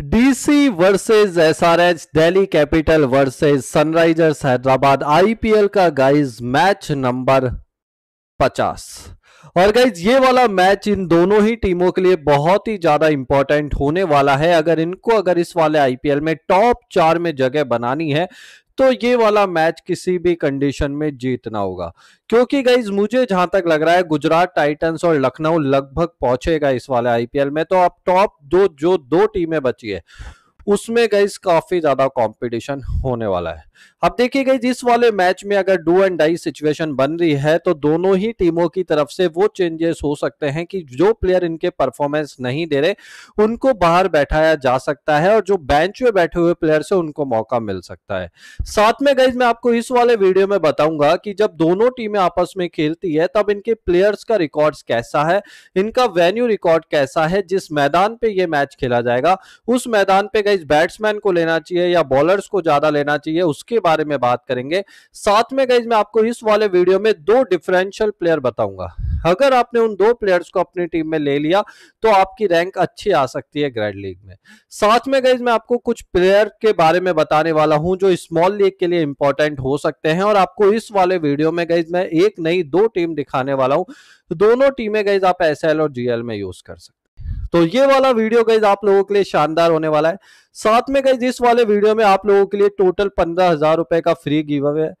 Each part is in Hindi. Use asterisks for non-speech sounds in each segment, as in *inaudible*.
DC versus SRH Delhi capital versus Sunrisers Hyderabad IPL का गाइस मैच नंबर 50 और गाइज ये वाला मैच इन दोनों ही टीमों के लिए बहुत ही ज्यादा इंपॉर्टेंट होने वाला है अगर इनको अगर इस वाले आईपीएल में टॉप चार में जगह बनानी है तो ये वाला मैच किसी भी कंडीशन में जीतना होगा क्योंकि गाइज मुझे जहां तक लग रहा है गुजरात टाइटंस और लखनऊ लगभग पहुंचेगा इस वाले आईपीएल में तो अब टॉप दो जो दो टीमें बची है उसमें गाइज काफी ज्यादा कॉम्पिटिशन होने वाला है अब देखिए इस वाले मैच में अगर डू एंड डाई सिचुएशन बन रही है तो दोनों ही टीमों की तरफ से वो चेंजेस हो सकते हैं कि जो प्लेयर इनके परफॉर्मेंस नहीं दे रहे उनको बाहर बैठाया जा सकता है और जो बेंच में बैठे हुए प्लेयर से उनको मौका मिल सकता है साथ में गई मैं आपको इस वाले वीडियो में बताऊंगा कि जब दोनों टीमें आपस में खेलती है तब इनके प्लेयर्स का रिकॉर्ड कैसा है इनका वेन्यू रिकॉर्ड कैसा है जिस मैदान पे ये मैच खेला जाएगा उस मैदान पे गई बैट्समैन को लेना चाहिए या बॉलर्स को ज्यादा लेना चाहिए उसके उसके बारे में बात करेंगे साथ में गाइज मैं आपको इस वाले वीडियो में दो डिफरेंशियल प्लेयर बताऊंगा अगर आपने उन दो प्लेयर्स को अपनी टीम में ले लिया तो आपकी रैंक अच्छी आ सकती है ग्रैंड लीग में साथ में गई मैं आपको कुछ प्लेयर के बारे में बताने वाला हूं जो स्मॉल लीग के लिए इंपॉर्टेंट हो सकते हैं और आपको इस वाले वीडियो में गई मैं एक नई दो टीम दिखाने वाला हूं दोनों टीमें गई आप एस और जीएल में यूज कर सकते तो ये वाला वीडियो गाइज आप लोगों के लिए शानदार होने वाला है साथ में गाइज इस वाले वीडियो में आप लोगों के लिए टोटल पंद्रह हजार रुपए का फ्री गिव अवे है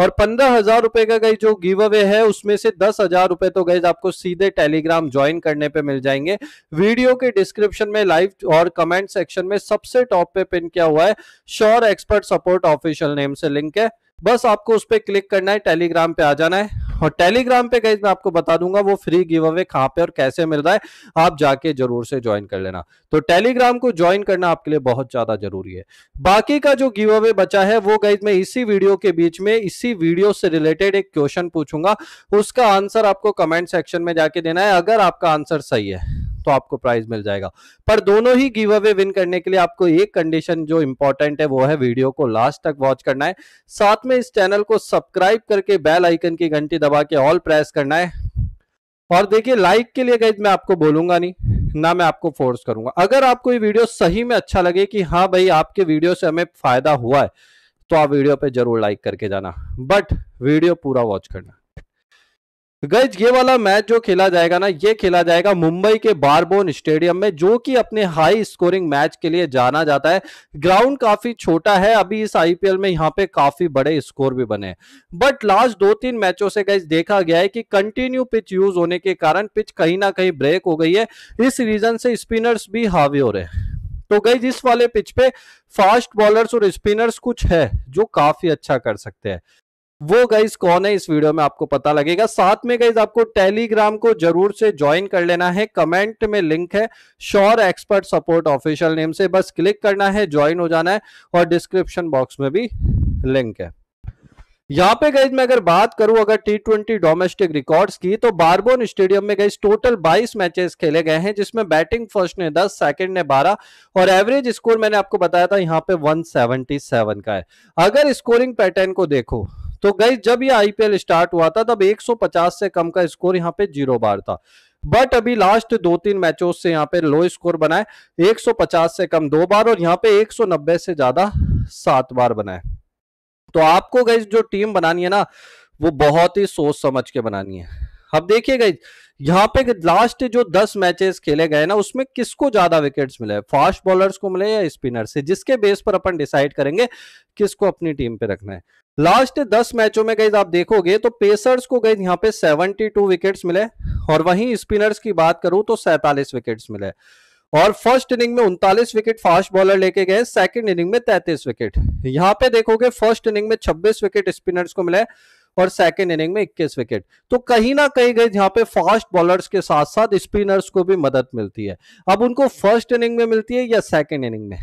और पंद्रह हजार रुपए का गई जो गिव अवे है उसमें से दस हजार रुपए तो गई आपको सीधे टेलीग्राम ज्वाइन करने पे मिल जाएंगे वीडियो के डिस्क्रिप्शन में लाइव और कमेंट सेक्शन में सबसे टॉप पे पिन किया हुआ है sure expert support official name से लिंक है बस आपको उस पर क्लिक करना है टेलीग्राम पे आ जाना है और टेलीग्राम पे गई मैं आपको बता दूंगा वो फ्री गिव अवे कहाँ पे और कैसे मिल रहा है आप जाके जरूर से ज्वाइन कर लेना तो टेलीग्राम को ज्वाइन करना आपके लिए बहुत ज्यादा जरूरी है बाकी का जो गिव अवे बचा है वो गई मैं इसी वीडियो के बीच में इसी वीडियो से रिलेटेड एक क्वेश्चन पूछूंगा उसका आंसर आपको कमेंट सेक्शन में जाके देना है अगर आपका आंसर सही है तो आपको प्राइज मिल जाएगा पर दोनों ही गिव अवे विन करने के लिए आपको एक कंडीशन जो इंपॉर्टेंट है वो है वीडियो को लास्ट तक वॉच करना है साथ में इस चैनल को सब्सक्राइब करके बेल आइकन की घंटी दबा के ऑल प्रेस करना है और देखिए लाइक के लिए गैज मैं आपको बोलूंगा नहीं ना मैं आपको फोर्स करूंगा अगर आपको ये वीडियो सही में अच्छा लगे कि हाँ भाई आपके वीडियो से हमें फायदा हुआ है तो आप वीडियो पे जरूर लाइक करके जाना बट वीडियो पूरा वॉच करना गैज ये वाला मैच जो खेला जाएगा ना ये खेला जाएगा मुंबई के बारबोन स्टेडियम में जो कि अपने हाई स्कोरिंग मैच के लिए जाना जाता है ग्राउंड काफी छोटा है अभी इस आईपीएल में यहाँ पे काफी बड़े स्कोर भी बने बट लास्ट दो तीन मैचों से गैज देखा गया है कि कंटिन्यू पिच यूज होने के कारण पिच कहीं ना कहीं ब्रेक हो गई है इस रीजन से स्पिनर्स भी हावी हो रहे हैं तो गई इस वाले पिच पे फास्ट बॉलर्स और स्पिनर्स कुछ है जो काफी अच्छा कर सकते हैं वो गाइज कौन है इस वीडियो में आपको पता लगेगा साथ में गाइज आपको टेलीग्राम को जरूर से ज्वाइन कर लेना है कमेंट में लिंक है sure expert support official name से बस क्लिक करना है ज्वाइन हो जाना है और डिस्क्रिप्शन बॉक्स में भी लिंक है यहाँ पे गई मैं अगर बात करूं अगर टी ट्वेंटी डोमेस्टिक रिकॉर्ड्स की तो बारबोन स्टेडियम में गई टोटल 22 मैचेस खेले गए हैं जिसमें बैटिंग फर्स्ट ने 10 सेकंड ने 12 और एवरेज स्कोर मैंने आपको बताया था यहाँ पे 177 का है अगर स्कोरिंग पैटर्न को देखो तो गई जब ये आईपीएल स्टार्ट हुआ था तब 150 से कम का स्कोर यहाँ पे जीरो बार था बट अभी लास्ट दो तीन मैचों से यहाँ पे लो स्कोर बनाए 150 से कम दो बार और यहाँ पे 190 से ज्यादा सात बार बनाए तो आपको गई जो टीम बनानी है ना वो बहुत ही सोच समझ के बनानी है अब देखिए गई यहाँ पे लास्ट जो दस मैचेस खेले गए ना उसमें किसको ज्यादा विकेट्स मिले फास्ट बॉलर्स को मिले या स्पिनर्स से जिसके बेस पर अपन डिसाइड करेंगे किसको अपनी टीम पे रखना है लास्ट दस मैचों में गई आप देखोगे तो पेसर्स को गई यहाँ पे टू विकेट्स मिले और वहीं स्पिनर्स की बात करूं तो सैतालीस विकेट्स मिले और फर्स्ट इनिंग में उनतालीस विकेट फास्ट बॉलर लेके गए सेकंड इनिंग में 33 विकेट यहाँ पे देखोगे फर्स्ट इनिंग में 26 विकेट स्पिनर्स को मिले और सेकेंड इनिंग में इक्कीस विकेट तो कहीं ना कहीं गई यहाँ पे फास्ट बॉलर्स के साथ साथ स्पिनर्स को भी मदद मिलती है अब उनको फर्स्ट इनिंग में मिलती है या सेकेंड इनिंग में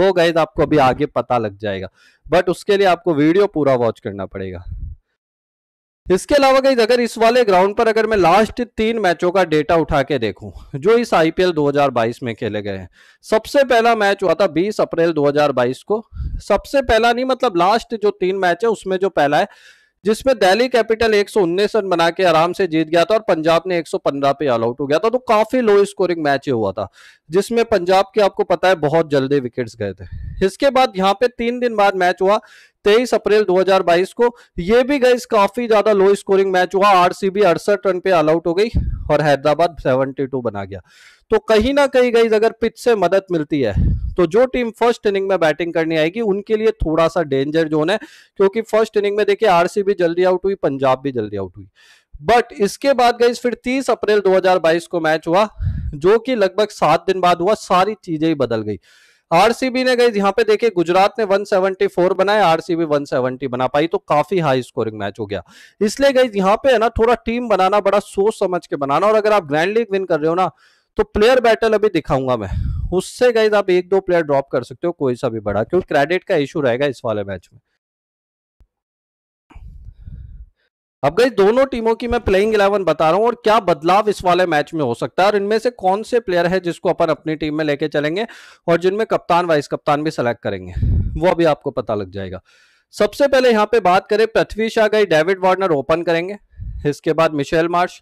वो गए आपको अभी आगे पता लग जाएगा बट उसके लिए आपको वीडियो पूरा वॉच करना पड़ेगा इसके अलावा गई अगर इस वाले ग्राउंड पर अगर मैं लास्ट तीन मैचों का डेटा उठा के देखूं जो इस आईपीएल 2022 में खेले गए हैं सबसे पहला मैच हुआ था 20 अप्रैल 2022 को सबसे पहला नहीं मतलब लास्ट जो तीन मैच है उसमें जो पहला है जिसमें दिल्ली कैपिटल एक रन बना के आराम से जीत गया था और पंजाब ने 115 पे ऑल आउट हो गया था तो काफी लो स्कोरिंग मैच ही हुआ था जिसमें पंजाब के आपको पता है बहुत जल्दी विकेट्स गए थे इसके बाद यहाँ पे तीन दिन बाद मैच हुआ तेईस अप्रैल 2022 को ये भी गई काफी ज्यादा लो स्कोरिंग मैच हुआ आरसीबी अड़सठ रन पे ऑल आउट हो गई और हैदराबाद 72 बना गया तो कहीं ना कहीं गई अगर पिच से मदद मिलती है तो जो टीम फर्स्ट इनिंग में बैटिंग करने आएगी उनके लिए थोड़ा सा डेंजर जोन है क्योंकि फर्स्ट इनिंग में देखिए आरसीबी जल्दी आउट हुई पंजाब भी जल्दी आउट हुई बट इसके बाद गई फिर 30 अप्रैल 2022 को मैच हुआ जो कि लगभग सात दिन बाद हुआ सारी चीजें ही बदल गई आरसीबी ने गई यहां पे देखिए गुजरात ने 174 बनाए आरसीबी 170 बना पाई तो काफी हाई स्कोरिंग मैच हो गया इसलिए गई यहाँ पे है ना थोड़ा टीम बनाना बड़ा सोच समझ के बनाना और अगर आप ग्रैंड लीग विन कर रहे हो ना तो प्लेयर बैटल अभी दिखाऊंगा मैं उससे गाइज आप एक दो प्लेयर ड्रॉप कर सकते हो कोई सा भी बड़ा क्योंकि क्रेडिट का इशू रहेगा इस वाले मैच में अब गई दोनों टीमों की मैं प्लेइंग इलेवन बता रहा हूं और क्या बदलाव इस वाले मैच में हो सकता है और इनमें से कौन से प्लेयर है जिसको अपन अपनी टीम में लेके चलेंगे और जिनमें कप्तान वाइस कप्तान भी सिलेक्ट करेंगे वो अभी आपको पता लग जाएगा सबसे पहले यहां पे बात करें पृथ्वी शाह गई डेविड वार्नर ओपन करेंगे इसके बाद Mitchell Marsh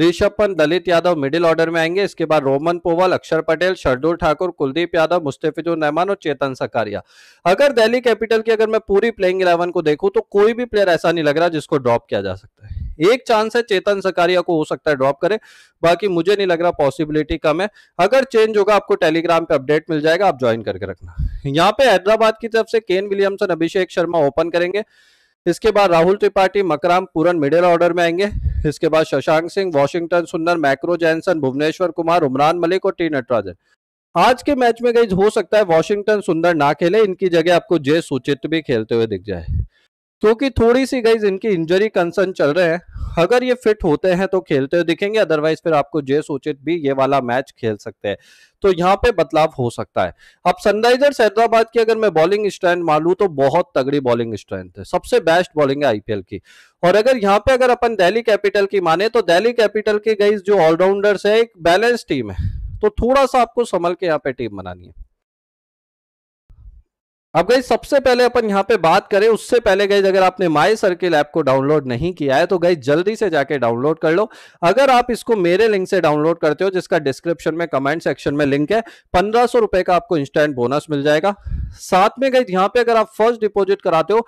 Rishabh Pant Lalit Yadav middle order में आएंगे इसके बाद रोमन पोवल अक्षर पटेल शरदुल ठाकुर कुलदीप यादव मुस्तफिजुर रहमान और चेतन सकारिया अगर दिल्ली कैपिटल की अगर मैं पूरी प्लेइंग इलेवन को देखूं तो कोई भी प्लेयर ऐसा नहीं लग रहा जिसको ड्रॉप किया जा सकता है एक चांस है चेतन सकारिया को हो सकता है ड्रॉप करे बाकी मुझे नहीं लग रहा पॉसिबिलिटी कम है अगर चेंज होगा आपको टेलीग्राम पे अपडेट मिल जाएगा आप ज्वाइन करके रखना यहाँ पे हैदराबाद की तरफ से Kane Williamson Abhishek Sharma open करेंगे इसके बाद Rahul Tripathi Markram Pooran middle order में आएंगे इसके बाद शशांक सिंह वॉशिंगटन सुंदर मैक्रो जैनसन भुवनेश्वर कुमार उमरान मलिक और टी नटराजन आज के मैच में गई हो सकता है वॉशिंगटन सुंदर ना खेले इनकी जगह आपको जय सुचित भी खेलते हुए दिख जाए क्योंकि थोड़ी सी गाइज इनकी इंजरी कंसर्न चल रहे हैं अगर ये फिट होते हैं तो खेलते हुए दिखेंगे अदरवाइज फिर आपको जे सोचित भी ये वाला मैच खेल सकते हैं तो यहाँ पे बदलाव हो सकता है अब सनराइजर्स हैदराबाद की अगर मैं बॉलिंग स्ट्रेंथ मान लू तो बहुत तगड़ी बॉलिंग स्ट्रेंथ है सबसे बेस्ट बॉलिंग है आईपीएल की और अगर यहाँ पे अगर अपन दिल्ली कैपिटल की माने तो दिल्ली कैपिटल की गई जो ऑलराउंडर्स है एक बैलेंस टीम है तो थोड़ा सा आपको संभल के यहाँ पे टीम बनानी है अब गई सबसे पहले अपन यहाँ पे बात करें उससे पहले गई अगर आपने माई सर्किल ऐप को डाउनलोड नहीं किया है तो गई जल्दी से जाके डाउनलोड कर लो अगर आप इसको मेरे लिंक से डाउनलोड करते हो जिसका डिस्क्रिप्शन में कमेंट सेक्शन में लिंक है पंद्रह सौ रुपए का आपको इंस्टेंट बोनस मिल जाएगा साथ में गई यहाँ पे अगर आप फर्स्ट डिपोजिट कराते हो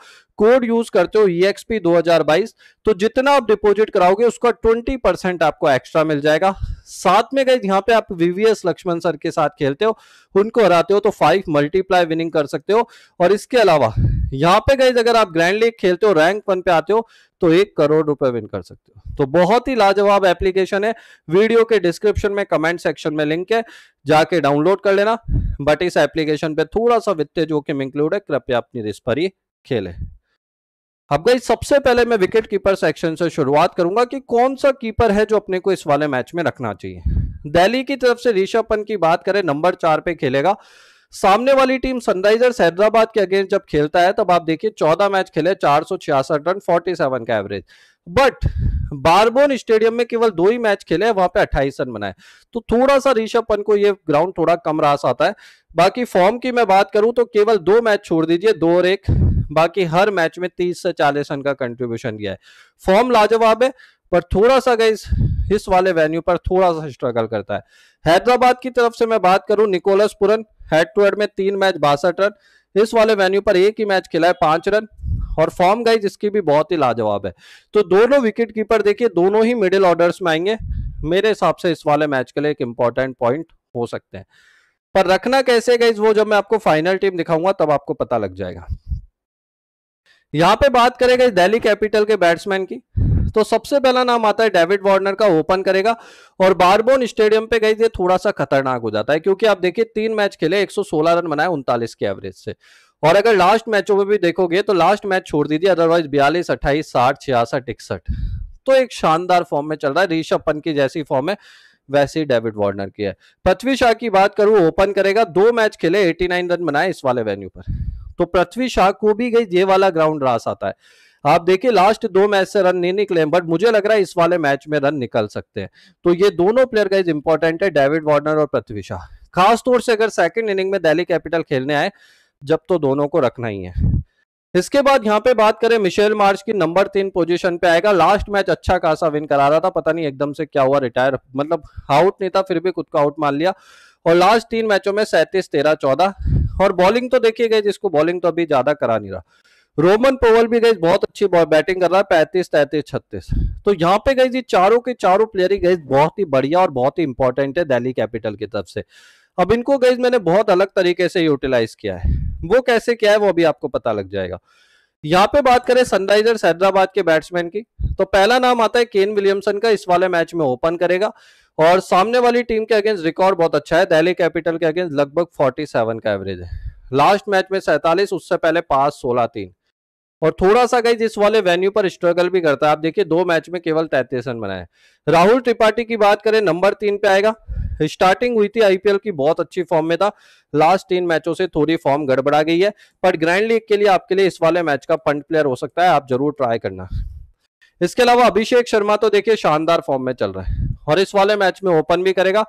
कोड यूज करते हो e ई एक्सपी तो जितना आप डिपोजिट कराओगे उसका ट्वेंटी परसेंट आपको एक्स्ट्रा मिल जाएगा साथ में गए यहाँ पे आप वीवीएस लक्ष्मण सर के साथ खेलते हो उनको हराते हो तो फाइव मल्टीप्लाई विनिंग कर सकते हो और इसके अलावा यहाँ पे गए अगर आप ग्रैंड लीग खेलते हो रैंक वन पे आते हो तो एक करोड़ रुपए विन कर सकते हो तो बहुत ही लाजवाब एप्लीकेशन है वीडियो के डिस्क्रिप्शन में कमेंट सेक्शन में लिंक है जाके डाउनलोड कर लेना बट इस एप्लीकेशन पे थोड़ा सा वित्तीय जोखिम इंक्लूड है कृपया अपनी रिस्परी खेले ही अब गई सबसे पहले मैं विकेट कीपर सेक्शन से शुरुआत करूंगा कि कौन सा कीपर है जो अपने को इस वाले मैच में रखना चाहिए दिल्ली की तरफ से ऋषभ पंत की बात करें नंबर चार पे खेलेगा सामने वाली टीम सनराइजर्स हैदराबाद के अगेंस्ट जब खेलता है तब आप देखिए चौदह मैच खेले चार रन 47 का एवरेज बट बारबोन स्टेडियम में केवल दो ही मैच खेले वहां पे 28 रन बनाए तो थोड़ा सा ऋषभ पंत को ये ग्राउंड थोड़ा कम रास आता है बाकी फॉर्म की मैं बात करूं तो केवल दो मैच छोड़ दीजिए दो और एक बाकी हर मैच में तीस से चालीस रन का कंट्रीब्यूशन दिया है फॉर्म लाजवाब है पर थोड़ा सा गई इस वाले वेन्यू पर थोड़ा सा स्ट्रगल करता है हैदराबाद की तरफ से मैं बात करूं Nicholas Pooran head to head में तीन मैच बासठ रन इस वाले वेन्यू पर एक ही मैच खिला है पांच रन और फॉर्म गाइज इसकी भी बहुत ही लाजवाब है तो दोनों विकेट कीपर देखिए दोनों ही मिडिल ऑर्डर्स में आएंगे मेरे हिसाब से इस वाले मैच के लिए एक इंपॉर्टेंट पॉइंट हो सकते हैं पर रखना कैसे गाइज वो जब मैं आपको फाइनल टीम दिखाऊंगा तब आपको पता लग जाएगा यहाँ पे बात करेगा दिल्ली कैपिटल के बैट्समैन की तो सबसे पहला नाम आता है डेविड वार्नर का ओपन करेगा और बारबोन स्टेडियम पे गई थे थोड़ा सा खतरनाक हो जाता है क्योंकि आप देखिए तीन मैच खेले 116 रन बनाए उनतालीस के एवरेज से और अगर लास्ट मैचों में भी देखोगे तो लास्ट मैच छोड़ दीजिए अदरवाइज बयालीस अट्ठाईस साठ छियासठ इकसठ तो एक शानदार फॉर्म में चल रहा है ऋषभ पंत की जैसी फॉर्म है वैसे ही डेविड वार्नर की है पृथ्वी शाह की बात करूं ओपन करेगा दो मैच खेले 89 रन बनाए इस वाले वेन्यू पर तो पृथ्वी शाह को भी गई ये वाला ग्राउंड रास आता है आप देखिए लास्ट दो मैच से रन नहीं निकले बट मुझे लग रहा है इस वाले मैच में रन निकल सकते हैं तो ये दोनों प्लेयर गाइज इंपॉर्टेंट है डेविड वार्नर और पृथ्वी शाह तौर से अगर सेकंड इनिंग में दिल्ली कैपिटल खेलने आए जब तो दोनों को रखना ही है इसके बाद यहाँ पे बात करें मिशेल मार्च की नंबर तीन पोजीशन पे आएगा लास्ट मैच अच्छा खासा विन करा रहा था पता नहीं एकदम से क्या हुआ रिटायर मतलब आउट नहीं था फिर भी खुद को आउट मान लिया और लास्ट तीन मैचों में सैंतीस तेरह चौदह और बॉलिंग तो देखिए गए जिसको बॉलिंग तो अभी ज्यादा करा नहीं रहा रोमन पोवल भी गई बहुत अच्छी बैटिंग कर रहा है पैंतीस तैतीस छत्तीस तो यहाँ पे गई जी चारों के चारों प्लेयर ही गई बहुत ही बढ़िया और बहुत ही इंपॉर्टेंट है दिल्ली कैपिटल की तरफ से अब इनको गई मैंने बहुत अलग तरीके से यूटिलाइज किया है वो कैसे किया है वो अभी आपको पता लग जाएगा यहाँ पे बात करें सनराइजर्स हैदराबाद के बैट्समैन की तो पहला नाम आता है केन विलियमसन का इस वाले मैच में ओपन करेगा और सामने वाली टीम के अगेंस्ट रिकॉर्ड बहुत अच्छा है दिल्ली कैपिटल के अगेंस्ट लगभग 47 का एवरेज है लास्ट मैच में सैतालीस उससे पहले पास सोलह तीन और थोड़ा सा गई जिस वाले वेन्यू पर स्ट्रगल भी करता है आप देखिए दो मैच में केवल तैतीस रन बनाए राहुल त्रिपाठी की बात करें नंबर तीन पे आएगा स्टार्टिंग हुई थी आईपीएल की बहुत अच्छी फॉर्म में था लास्ट तीन मैचों से थोड़ी फॉर्म गड़बड़ा गई है पर ग्रैंड लीग के लिए आपके लिए इस वाले मैच का पंट प्लेयर हो सकता है आप जरूर ट्राई करना इसके अलावा अभिषेक शर्मा तो देखिए शानदार फॉर्म में चल रहा है और इस वाले मैच में ओपन भी करेगा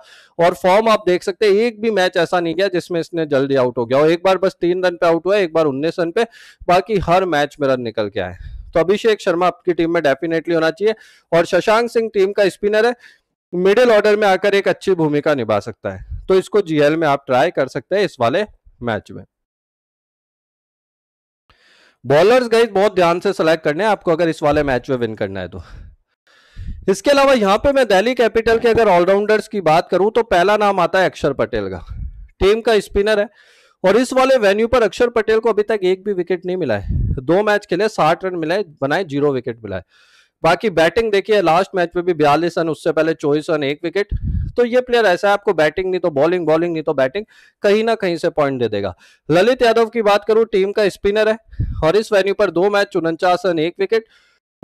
और फॉर्म आप देख सकते हैं एक भी मैच ऐसा नहीं गया जिसमें इसने जल्दी आउट हो गया और एक बार बस तीन रन पे आउट हुआ एक बार उन्नीस रन पे बाकी हर मैच में रन निकल के आए तो अभिषेक शर्मा आपकी टीम में डेफिनेटली होना चाहिए और शशांक सिंह टीम का स्पिनर है मिडिल ऑर्डर में आकर एक अच्छी भूमिका निभा सकता है तो इसको जीएल में आप ट्राई कर सकते हैं इस वाले मैच में बॉलर्स गए बहुत ध्यान से सेलेक्ट करने हैं आपको अगर इस वाले मैच में विन करना है तो इसके अलावा यहां पे मैं दिल्ली कैपिटल के अगर ऑलराउंडर्स की बात करूं तो पहला नाम आता है अक्षर पटेल का टीम का स्पिनर है और इस वाले वेन्यू पर अक्षर पटेल को अभी तक एक भी विकेट नहीं मिला है दो मैच खेले साठ रन मिलाए बनाए जीरो विकेट मिलाए बाकी बैटिंग देखिए लास्ट मैच में भी बयालीस रन उससे पहले चौबीस रन एक विकेट तो ये प्लेयर ऐसा है आपको बैटिंग नहीं तो बॉलिंग बॉलिंग नहीं तो बैटिंग कहीं ना कहीं से पॉइंट दे देगा ललित यादव की बात करूं टीम का स्पिनर है और इस वेन्यू पर दो मैच उनचास रन एक विकेट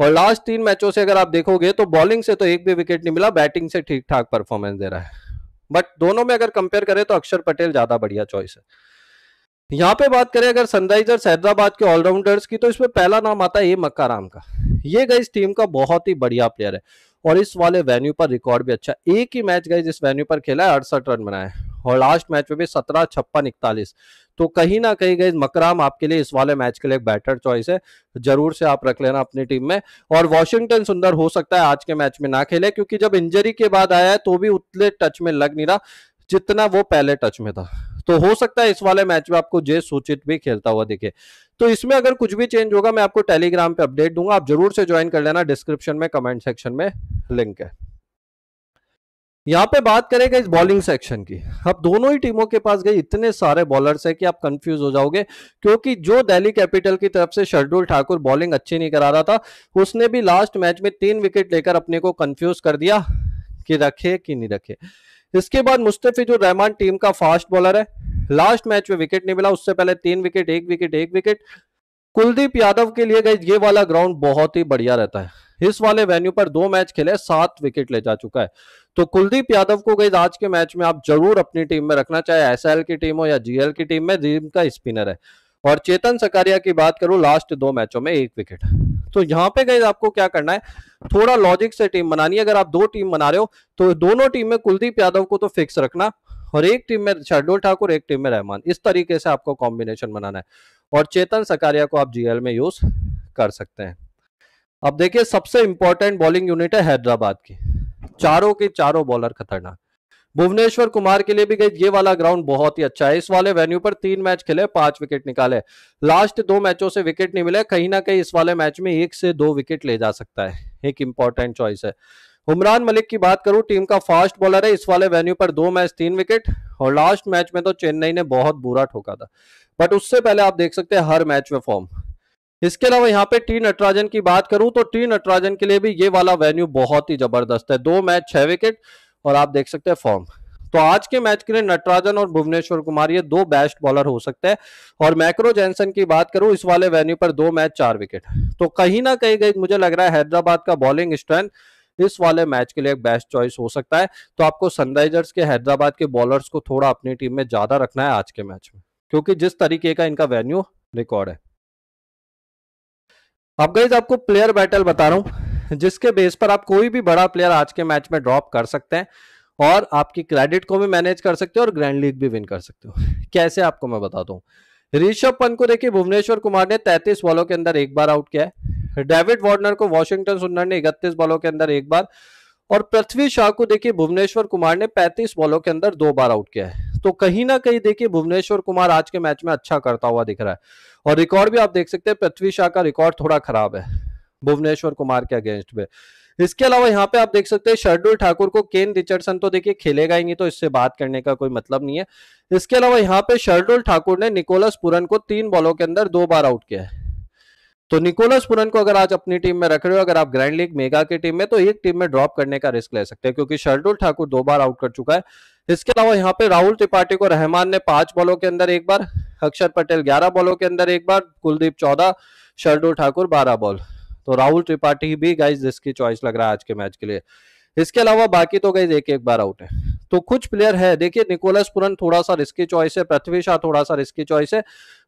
और लास्ट तीन मैचों से अगर आप देखोगे तो बॉलिंग से तो एक भी विकेट नहीं मिला बैटिंग से ठीक ठाक परफॉर्मेंस दे रहा है बट दोनों में अगर कंपेयर करें तो अक्षर पटेल ज्यादा बढ़िया चॉइस है यहाँ पे बात करें अगर सनराइजर्स हैदराबाद के ऑलराउंडर्स की तो इसमें पहला नाम आता है ए मक्काराम का ये इस टीम का बहुत ही बढ़िया प्लेयर है और इस वाले वेन्यू पर रिकॉर्ड भी अच्छा एक ही मैच गई इस वेन्यू पर खेला है अड़सठ रन बनाए और लास्ट मैच में भी सत्रह छप्पन इकतालीस तो कहीं ना कहीं गई मकराम आपके लिए इस वाले मैच के लिए एक बेटर चॉइस है जरूर से आप रख लेना अपनी टीम में और वॉशिंगटन सुंदर हो सकता है आज के मैच में ना खेले क्योंकि जब इंजरी के बाद आया है तो भी उतले टच में लग नहीं रहा जितना वो पहले टच में था तो हो सकता है इस वाले मैच में आपको जय सूचित भी खेलता हुआ दिखे तो इसमें अगर कुछ भी चेंज होगा मैं आपको टेलीग्राम पे अपडेट दूंगा आप जरूर से ज्वाइन कर लेना डिस्क्रिप्शन में कमेंट सेक्शन में लिंक है यहां पे बात करेगा इस बॉलिंग सेक्शन की अब दोनों ही टीमों के पास गए इतने सारे बॉलर्स हैं कि आप कंफ्यूज हो जाओगे क्योंकि जो दिल्ली कैपिटल की तरफ से शर्दुल ठाकुर बॉलिंग अच्छी नहीं करा रहा था उसने भी लास्ट मैच में तीन विकेट लेकर अपने को कंफ्यूज कर दिया कि रखे कि नहीं रखे इसके बाद मुस्तफिजुर रहमान टीम का फास्ट बॉलर है लास्ट मैच में विकेट नहीं मिला उससे पहले तीन विकेट एक विकेट एक विकेट कुलदीप यादव के लिए गई ये वाला ग्राउंड बहुत ही बढ़िया रहता है इस वाले वेन्यू पर दो मैच खेले सात विकेट ले जा चुका है तो कुलदीप यादव को गई आज के मैच में आप जरूर अपनी टीम में रखना चाहे एसएल की टीम हो या जीएल की टीम में जीम का स्पिनर है और चेतन सकारिया की बात करूं लास्ट दो मैचों में एक विकेट तो यहां पे गए आपको क्या करना है थोड़ा लॉजिक से टीम बनानी है अगर आप दो टीम बना रहे हो तो दोनों टीम में कुलदीप यादव को तो फिक्स रखना और एक टीम में शर्डुल ठाकुर एक टीम में रहमान इस तरीके से आपको कॉम्बिनेशन बनाना है और चेतन सकारिया को आप जीएल में यूज कर सकते हैं अब देखिए सबसे इंपॉर्टेंट बॉलिंग यूनिट है हैदराबाद की चारों के चारों बॉलर खतरनाक भुवनेश्वर कुमार के लिए भी गई ये वाला ग्राउंड बहुत ही अच्छा है इस वाले वेन्यू पर तीन मैच खेले पांच विकेट निकाले लास्ट दो मैचों से विकेट नहीं मिले कहीं ना कहीं इस वाले मैच में एक से दो विकेट ले जा सकता है एक इंपॉर्टेंट चॉइस है उमरान मलिक की बात करूं टीम का फास्ट बॉलर है इस वाले वेन्यू पर दो मैच तीन विकेट और लास्ट मैच में तो चेन्नई ने बहुत बुरा ठोका था बट उससे पहले आप देख सकते हैं हर मैच में फॉर्म इसके अलावा यहाँ पे टी नटराजन की बात करूं तो टी नटराजन के लिए भी ये वाला वेन्यू बहुत ही जबरदस्त है दो मैच छह विकेट और आप देख सकते हैं फॉर्म तो आज के मैच के लिए नटराजन और भुवनेश्वर कुमार ये दो बेस्ट बॉलर हो सकते हैं और मैक्रो जैनसन की बात करूं इस वाले वेन्यू पर दो मैच चार विकेट तो कहीं ना कहीं गई मुझे लग रहा है हैदराबाद का बॉलिंग स्ट्रेंथ इस वाले मैच के लिए एक बेस्ट चॉइस हो सकता है तो आपको सनराइजर्स के हैदराबाद के बॉलर्स को थोड़ा अपनी टीम में ज्यादा रखना है आज के मैच में क्योंकि जिस तरीके का इनका वेन्यू रिकॉर्ड है अब गई आपको प्लेयर बैटल बता रहा हूं जिसके बेस पर आप कोई भी बड़ा प्लेयर आज के मैच में ड्रॉप कर सकते हैं और आपकी क्रेडिट को भी मैनेज कर सकते हो और ग्रैंड लीग भी विन कर सकते हो *laughs* कैसे आपको मैं बता दू ऋषभ पंत को देखिए भुवनेश्वर कुमार ने 33 बॉलों के अंदर एक बार आउट किया है डेविड वार्नर को वॉशिंगटन सुंदर ने इकतीस बॉलों के अंदर एक बार और पृथ्वी शाह को देखिए भुवनेश्वर कुमार ने 35 बॉलों के अंदर दो बार आउट किया है तो कहीं ना कहीं देखिए भुवनेश्वर कुमार आज के मैच में अच्छा करता हुआ दिख रहा है और रिकॉर्ड भी आप देख सकते हैं पृथ्वी शाह का रिकॉर्ड थोड़ा खराब है भुवनेश्वर कुमार के अगेंस्ट में इसके अलावा यहाँ पे आप देख सकते हैं शर्डुल ठाकुर को केन रिचर्डसन तो देखिए खेलेगा ही नहीं तो इससे बात करने का कोई मतलब नहीं है इसके अलावा यहाँ पे शर्डुल ठाकुर ने निकोलस पुरन को तीन बॉलों के अंदर दो बार आउट किया है तो निकोलस पुरन को अगर आज अपनी टीम में रख रहे हो अगर आप ग्रैंड लीग मेगा की टीम में तो एक टीम में ड्रॉप करने का रिस्क ले सकते हैं क्योंकि शर्डुल ठाकुर दो बार आउट कर चुका है इसके अलावा यहाँ पे राहुल त्रिपाठी को रहमान ने पांच बॉलों के अंदर एक बार अक्षर पटेल ग्यारह बॉलों के अंदर एक बार कुलदीप चौदह शर्डुल ठाकुर बारह बॉल तो राहुल त्रिपाठी भी गाइज जिसकी चॉइस लग रहा है आज के मैच के लिए इसके अलावा बाकी तो गाइज एक एक बार आउट है तो कुछ प्लेयर है देखिए निकोलस पुरन थोड़ा सा रिस्की चॉइस है पृथ्वी शाह थोड़ा सा रिस्की चॉइस है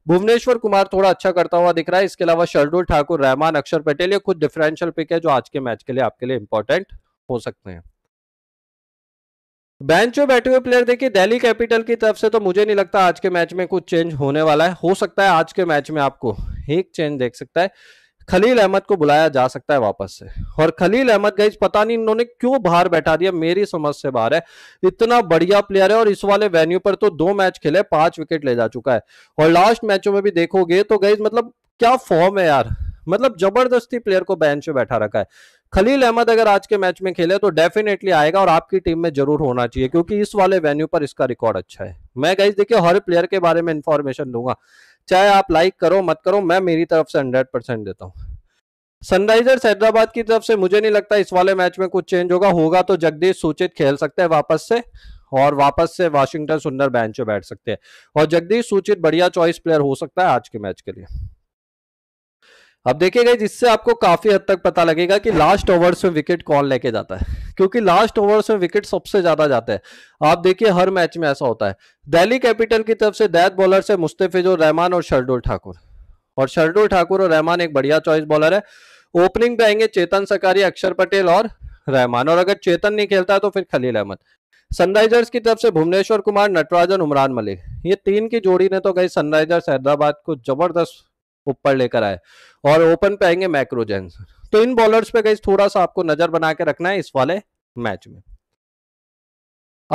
भुवनेश्वर कुमार थोड़ा अच्छा करता हुआ दिख रहा है इसके अलावा शर्दुल ठाकुर रहमान अक्षर पटेल ये कुछ डिफरेंशियल पिक है जो आज के मैच के लिए आपके लिए इंपॉर्टेंट हो सकते हैं बेंच में बैठे हुए प्लेयर देखिए दिल्ली कैपिटल की तरफ से तो मुझे नहीं लगता आज के मैच में कुछ चेंज होने वाला है हो सकता है आज के मैच में आपको एक चेंज देख सकता है खलील अहमद को बुलाया जा सकता है वापस से और खलील अहमद गई पता नहीं इन्होंने क्यों बाहर बैठा दिया मेरी समझ से बाहर है इतना बढ़िया प्लेयर है और इस वाले वेन्यू पर तो दो मैच खेले पांच विकेट ले जा चुका है और लास्ट मैचों में भी देखोगे तो गई मतलब क्या फॉर्म है यार मतलब जबरदस्ती प्लेयर को बेंच में बैठा रखा है खलील अहमद अगर आज के मैच में खेले तो डेफिनेटली आएगा और आपकी टीम में जरूर होना चाहिए क्योंकि इस वाले वेन्यू पर इसका रिकॉर्ड अच्छा है मैं गई देखिए हर प्लेयर के बारे में इंफॉर्मेशन दूंगा चाहे आप लाइक करो मत करो मैं मेरी तरफ से हंड्रेड परसेंट देता हूँ सनराइजर्स हैदराबाद की तरफ से मुझे नहीं लगता इस वाले मैच में कुछ चेंज होगा होगा तो जगदीश सूचित खेल सकते हैं वापस से और वापस से वाशिंगटन सुंदर बेंच पे बैठ सकते हैं और जगदीश सूचित बढ़िया चॉइस प्लेयर हो सकता है आज के मैच के लिए अब देखिएगा जिससे आपको काफी हद तक पता लगेगा कि लास्ट ओवर्स में विकेट कौन लेके जाता है क्योंकि लास्ट ओवर्स में विकेट सबसे ज्यादा जाते हैं आप देखिए हर मैच में ऐसा होता है दिल्ली कैपिटल की तरफ से दैत बॉलर से मुस्तफिजुर रहमान और शर्डुल ठाकुर और शर्डुल ठाकुर और रहमान एक बढ़िया चॉइस बॉलर है ओपनिंग पे आएंगे चेतन सकारी अक्षर पटेल और रहमान और अगर चेतन नहीं खेलता है तो फिर खलील अहमद सनराइजर्स की तरफ से भुवनेश्वर कुमार नटराज और उमरान मलिक ये तीन की जोड़ी ने तो गई सनराइजर्स हैदराबाद को जबरदस्त ऊपर लेकर आए और ओपन पे आएंगे मैक्रोजेंस तो इन बॉलर्स पे गई थोड़ा सा आपको नजर बना के रखना है इस वाले मैच में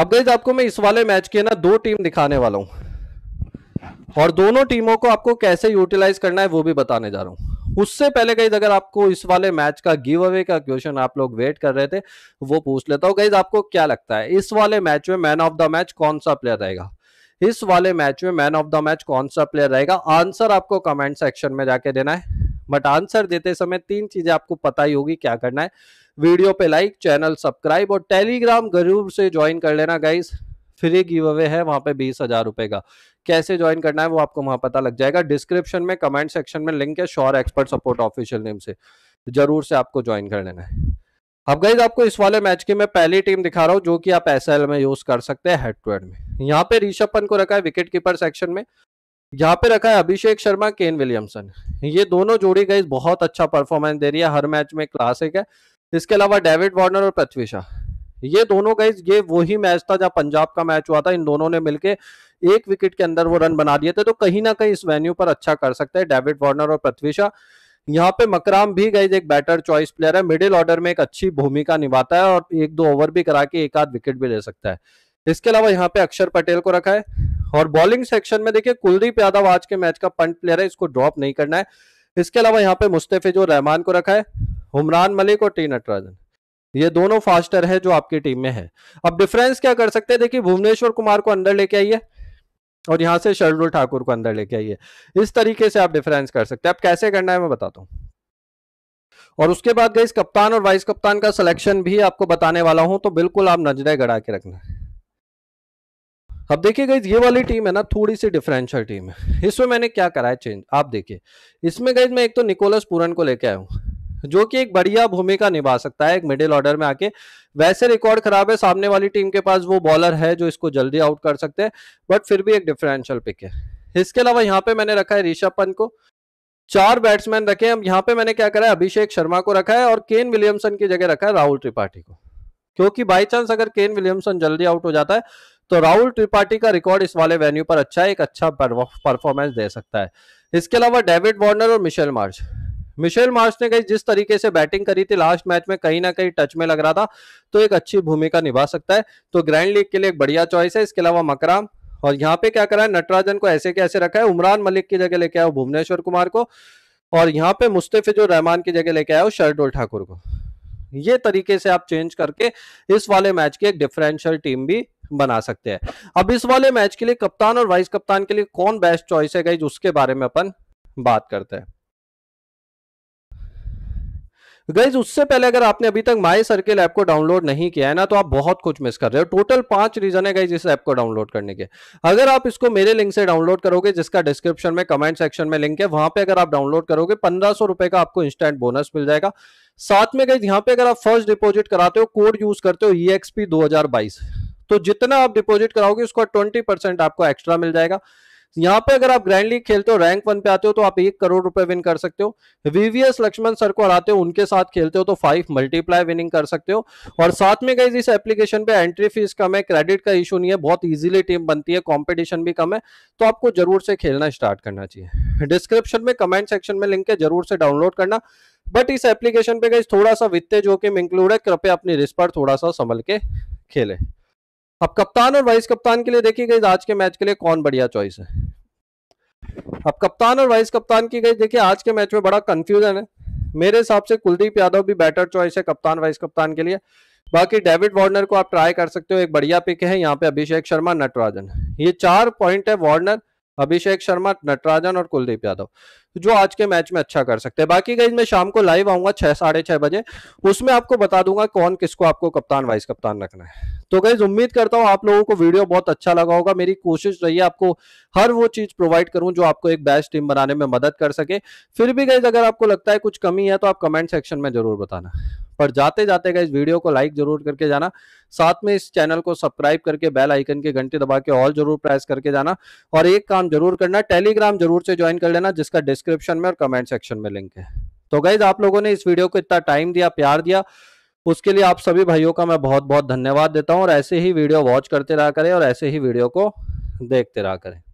अब गई आपको मैं इस वाले मैच की ना दो टीम दिखाने वाला हूं और दोनों टीमों को आपको कैसे यूटिलाइज करना है वो भी बताने जा रहा हूं उससे पहले गई अगर आपको इस वाले मैच का गिव अवे का क्वेश्चन आप लोग वेट कर रहे थे वो पूछ लेता हूं गई आपको क्या लगता है इस वाले मैच में मैन ऑफ द मैच कौन सा प्लेयर रहेगा इस वाले मैच में मैन ऑफ द मैच कौन सा प्लेयर रहेगा आंसर आपको कमेंट सेक्शन में जाके देना है बट आंसर देते समय तीन चीजें आपको पता ही होगी क्या करना है वीडियो पे लाइक चैनल सब्सक्राइब और टेलीग्राम गरूर से ज्वाइन कर लेना गाइस फ्री गिव अवे है वहां पे बीस हजार रुपए का कैसे ज्वाइन करना है वो आपको वहां पता लग जाएगा डिस्क्रिप्शन में कमेंट सेक्शन में लिंक है sure expert support official name से जरूर से आपको ज्वाइन कर लेना है अब गाइज आपको इस वाले मैच की मैं पहली टीम दिखा रहा हूँ जो कि आप एस में यूज कर सकते हैं हेड टू हेड में यहाँ पे ऋषभ पंत को रखा है विकेट कीपर सेक्शन में यहाँ पे रखा है अभिषेक शर्मा केन विलियमसन ये दोनों जोड़ी गई बहुत अच्छा परफॉर्मेंस दे रही है हर मैच में क्लासिक है इसके अलावा डेविड वार्नर और पृथ्वी शाह ये दोनों गाइज ये वही मैच था जहां पंजाब का मैच हुआ था इन दोनों ने मिलकर एक विकेट के अंदर वो रन बना दिए थे तो कहीं ना कहीं इस वेन्यू पर अच्छा कर सकते हैं डेविड वार्नर और पृथ्वी शाह यहाँ पे मकराम भी गाइज एक बैटर चॉइस प्लेयर है मिडिल ऑर्डर में एक अच्छी भूमिका निभाता है और एक दो ओवर भी करा के एक आध विकेट भी ले सकता है इसके अलावा यहाँ पे अक्षर पटेल को रखा है और बॉलिंग सेक्शन में देखिए कुलदीप यादव आज के मैच का पंट प्लेयर है इसको ड्रॉप नहीं करना है इसके अलावा यहाँ पे मुस्तफिजुर रहमान को रखा है उमरान मलिक और टी नटराजन ये दोनों फास्टर है जो आपकी टीम में है अब डिफरेंस क्या कर सकते हैं देखिए भुवनेश्वर कुमार को अंदर लेके आइए और यहां से शर्डुल ठाकुर को अंदर लेके आइए इस तरीके से आप डिफरेंस कर सकते हैं आप कैसे करना है मैं बताता हूँ और उसके बाद गई कप्तान और वाइस कप्तान का सिलेक्शन भी आपको बताने वाला हूं तो बिल्कुल आप नजरें गड़ा के रखना है अब देखिए गई ये वाली टीम है ना थोड़ी सी डिफरेंशियल टीम है इसमें मैंने क्या करा है चेंज आप देखिए इसमें गई मैं एक तो निकोलस पूरन को लेके आया हूँ जो कि एक बढ़िया भूमिका निभा सकता है एक मिडिल ऑर्डर में आके वैसे रिकॉर्ड खराब है सामने वाली टीम के पास वो बॉलर है जो इसको जल्दी आउट कर सकते हैं बट फिर भी एक डिफरेंशियल पिक है इसके अलावा यहाँ पे मैंने रखा है ऋषभ पंत को चार बैट्समैन रखे अब यहाँ पे मैंने क्या करा है अभिषेक शर्मा को रखा है और केन विलियमसन की जगह रखा है राहुल त्रिपाठी को क्योंकि बाई चांस अगर केन विलियमसन जल्दी आउट हो जाता है तो राहुल त्रिपाठी का रिकॉर्ड इस वाले वेन्यू पर अच्छा एक अच्छा परफॉर्मेंस दे सकता है इसके अलावा डेविड वार्नर और मिशेल मार्च मिशेल मार्च ने कहीं जिस तरीके से बैटिंग करी थी लास्ट मैच में कहीं ना कहीं टच में लग रहा था तो एक अच्छी भूमिका निभा सकता है तो ग्रैंड लीग के लिए एक बढ़िया चॉइस है इसके अलावा मकराम और यहाँ पे क्या करा है नटराजन को ऐसे कैसे रखा है उमरान मलिक की जगह लेके आओ भुवनेश्वर कुमार को और यहाँ पे मुस्तफिज रहमान की जगह लेके आयो शर्डुल ठाकुर को ये तरीके से आप चेंज करके इस वाले मैच की एक डिफरेंशियल टीम भी बना सकते हैं अब इस वाले मैच के लिए कप्तान और वाइस कप्तान के लिए कौन बेस्ट चॉइस है गाइज उसके बारे में अपन बात करते हैं गाइज उससे पहले अगर आपने अभी तक माई सर्किल ऐप को डाउनलोड नहीं किया है ना तो आप बहुत कुछ मिस कर रहे हो टोटल पांच रीजन है गाइज इस ऐप को डाउनलोड करने के अगर आप इसको मेरे लिंक से डाउनलोड करोगे जिसका डिस्क्रिप्शन में कमेंट सेक्शन में लिंक है वहां पे अगर आप डाउनलोड करोगे पंद्रह सौ रुपए का आपको इंस्टेंट बोनस मिल जाएगा साथ में गई यहाँ पे अगर आप फर्स्ट डिपोजिट कराते हो कोड यूज करते हो ई e एक्सपी दो हजार बाईस तो जितना आप डिपॉजिट कराओगे उसका ट्वेंटी परसेंट आपको एक्स्ट्रा मिल जाएगा यहाँ पे अगर आप ग्रैंड लीग खेलते हो रैंक वन पे आते हो तो आप एक करोड़ रुपए विन कर सकते हो वीवीएस लक्ष्मण सर को हराते हो उनके साथ खेलते हो तो फाइव मल्टीप्लाई विनिंग कर सकते हो और साथ में गई इस एप्लीकेशन पे एंट्री फीस कम है क्रेडिट का इशू नहीं है बहुत इजीली टीम बनती है कॉम्पिटिशन भी कम है तो आपको जरूर से खेलना स्टार्ट करना चाहिए डिस्क्रिप्शन में कमेंट सेक्शन में लिंक है जरूर से डाउनलोड करना बट इस एप्लीकेशन पे गई थोड़ा सा वित्तीय जोखिम इंक्लूड है कृपया अपनी रिस्पर पर थोड़ा सा संभल के खेले अब कप्तान और वाइस कप्तान के लिए देखिए गई आज के मैच के लिए कौन बढ़िया चॉइस है अब कप्तान और वाइस कप्तान की गई देखिए आज के मैच में बड़ा कंफ्यूजन है मेरे हिसाब से कुलदीप यादव भी बेटर चॉइस है कप्तान वाइस कप्तान के लिए बाकी डेविड वार्नर को आप ट्राई कर सकते हो एक बढ़िया पिक है यहाँ पे अभिषेक शर्मा नटराजन ये चार पॉइंट है वार्नर अभिषेक शर्मा नटराजन और कुलदीप यादव तो जो आज के मैच में अच्छा कर सकते हैं बाकी गई मैं शाम को लाइव आऊंगा छह साढ़े छह बजे उसमें आपको बता दूंगा कौन किसको आपको कप्तान वाइस कप्तान रखना है तो गई उम्मीद करता हूं आप लोगों को वीडियो बहुत अच्छा लगा होगा मेरी कोशिश रही है आपको हर वो चीज प्रोवाइड करूं जो आपको एक बेस्ट टीम बनाने में मदद कर सके फिर भी गई अगर आपको लगता है कुछ कमी है तो आप कमेंट सेक्शन में जरूर बताना पर जाते जाते गए इस वीडियो को लाइक जरूर करके जाना साथ में इस चैनल को सब्सक्राइब करके बेल आइकन के घंटे दबा के ऑल जरूर प्रेस करके जाना और एक काम जरूर करना टेलीग्राम जरूर से ज्वाइन कर लेना जिसका डिस्क डिस्क्रिप्शन में और कमेंट सेक्शन में लिंक है तो गाइज आप लोगों ने इस वीडियो को इतना टाइम दिया प्यार दिया उसके लिए आप सभी भाइयों का मैं बहुत बहुत धन्यवाद देता हूँ और ऐसे ही वीडियो वॉच करते रहा करें और ऐसे ही वीडियो को देखते रहा करें